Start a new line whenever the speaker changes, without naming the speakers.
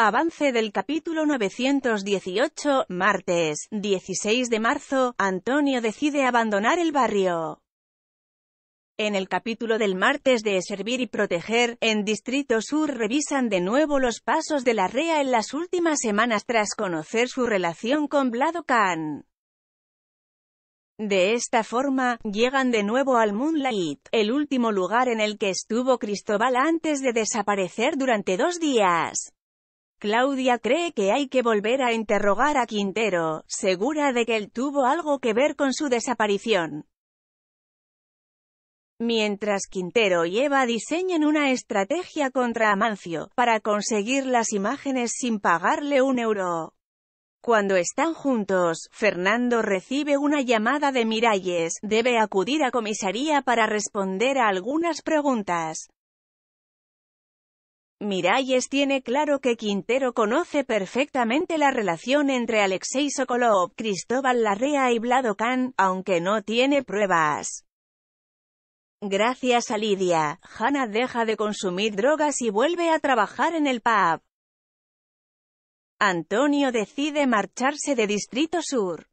Avance del capítulo 918, martes, 16 de marzo, Antonio decide abandonar el barrio. En el capítulo del martes de Servir y Proteger, en Distrito Sur revisan de nuevo los pasos de la REA en las últimas semanas tras conocer su relación con Vlado Khan. De esta forma, llegan de nuevo al Moonlight, el último lugar en el que estuvo Cristóbal antes de desaparecer durante dos días. Claudia cree que hay que volver a interrogar a Quintero, segura de que él tuvo algo que ver con su desaparición. Mientras Quintero y Eva diseñan una estrategia contra Amancio, para conseguir las imágenes sin pagarle un euro. Cuando están juntos, Fernando recibe una llamada de Miralles, debe acudir a comisaría para responder a algunas preguntas. Miralles tiene claro que Quintero conoce perfectamente la relación entre Alexei Sokolov, Cristóbal Larrea y Vlado aunque no tiene pruebas. Gracias a Lidia, Hanna deja de consumir drogas y vuelve a trabajar en el pub. Antonio decide marcharse de Distrito Sur.